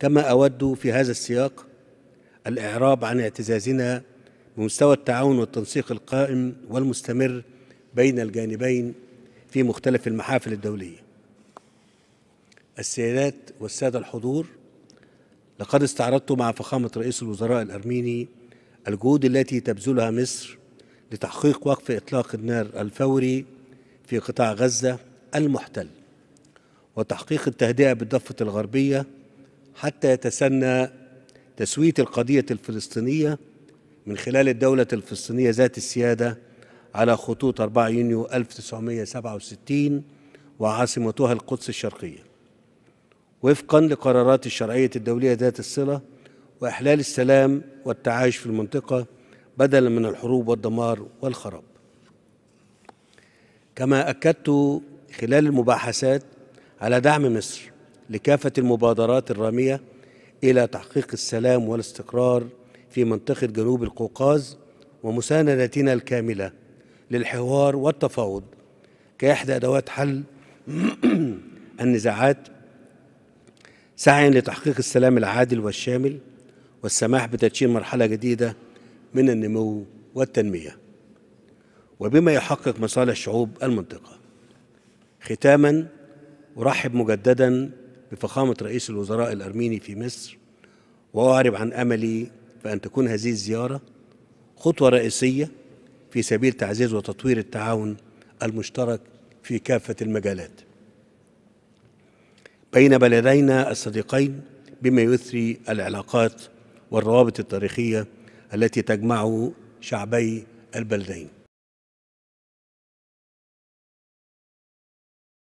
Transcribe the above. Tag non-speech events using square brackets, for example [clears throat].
كما أود في هذا السياق الإعراب عن اعتزازنا بمستوى التعاون والتنسيق القائم والمستمر بين الجانبين في مختلف المحافل الدولية السيدات والسادة الحضور لقد استعرضت مع فخامة رئيس الوزراء الأرميني الجهود التي تبذلها مصر لتحقيق وقف إطلاق النار الفوري في قطاع غزة المحتل وتحقيق التهدئة بالضفة الغربية حتى يتسنى تسويه القضيه الفلسطينيه من خلال الدوله الفلسطينيه ذات السياده على خطوط 4 يونيو 1967 وعاصمتها القدس الشرقيه وفقا لقرارات الشرعيه الدوليه ذات الصله واحلال السلام والتعايش في المنطقه بدلا من الحروب والدمار والخراب كما اكدت خلال المباحثات على دعم مصر لكافة المبادرات الرامية إلى تحقيق السلام والاستقرار في منطقة جنوب القوقاز ومساندتنا الكاملة للحوار والتفاوض كإحدى أدوات حل [clears throat] النزاعات سعيا لتحقيق السلام العادل والشامل والسماح بتدشين مرحلة جديدة من النمو والتنمية وبما يحقق مصالح شعوب المنطقة ختاما أرحب مجددا بفخامة رئيس الوزراء الأرميني في مصر وأعرب عن أملي بأن تكون هذه الزيارة خطوة رئيسية في سبيل تعزيز وتطوير التعاون المشترك في كافة المجالات بين بلدينا الصديقين بما يثري العلاقات والروابط التاريخية التي تجمع شعبي البلدين